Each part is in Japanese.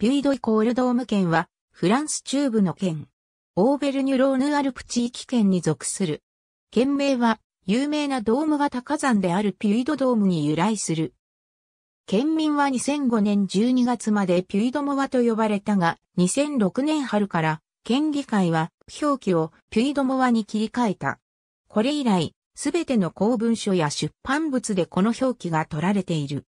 ピュイドイコールドーム県は、フランス中部の県、オーベルニュローヌアルプ地域圏に属する。県名は、有名なドーム型火山であるピュイドドームに由来する。県民は2005年12月までピュイドモワと呼ばれたが、2006年春から、県議会は表記をピュイドモワに切り替えた。これ以来、すべての公文書や出版物でこの表記が取られている。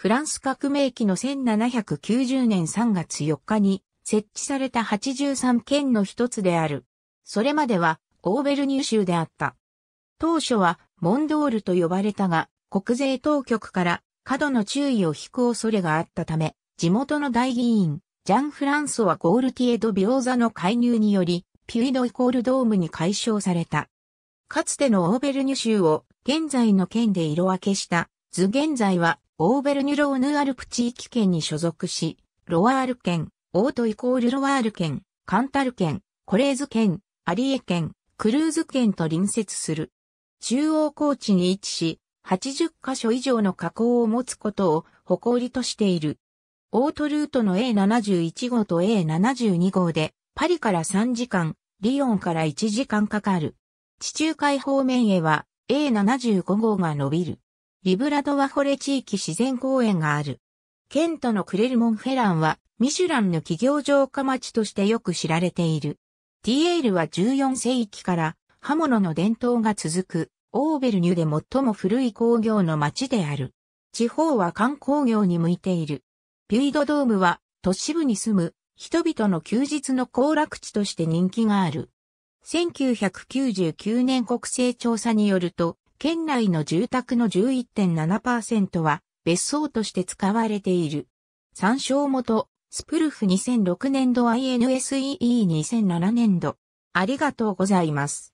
フランス革命期の1790年3月4日に設置された83県の一つである。それまではオーベルニュー州であった。当初はモンドールと呼ばれたが、国税当局から過度の注意を引く恐れがあったため、地元の大議員、ジャン・フランソワ・ゴールティエド・ビオーザの介入により、ピュイドイコールドームに解消された。かつてのオーベルニュ州を現在の県で色分けした図現在はオーベルニュローヌアルプ地域圏に所属し、ロワール県、オートイコールロワール県、カンタル県、コレーズ県、アリエ県、クルーズ県と隣接する。中央高地に位置し、80カ所以上の河口を持つことを誇りとしている。オートルートの A71 号と A72 号で、パリから3時間、リヨンから1時間かかる。地中海方面へは A75 号が伸びる。リブラドワホレ地域自然公園がある。ケントのクレルモンフェランは、ミシュランの企業城下町としてよく知られている。ティエールは14世紀から刃物の伝統が続く、オーベルニュで最も古い工業の町である。地方は観光業に向いている。ピュイドドームは都市部に住む人々の休日の行楽地として人気がある。1999年国勢調査によると、県内の住宅の11.7%は別荘として使われている。参照元、スプルフ2006年度 INSEE2007 年度。ありがとうございます。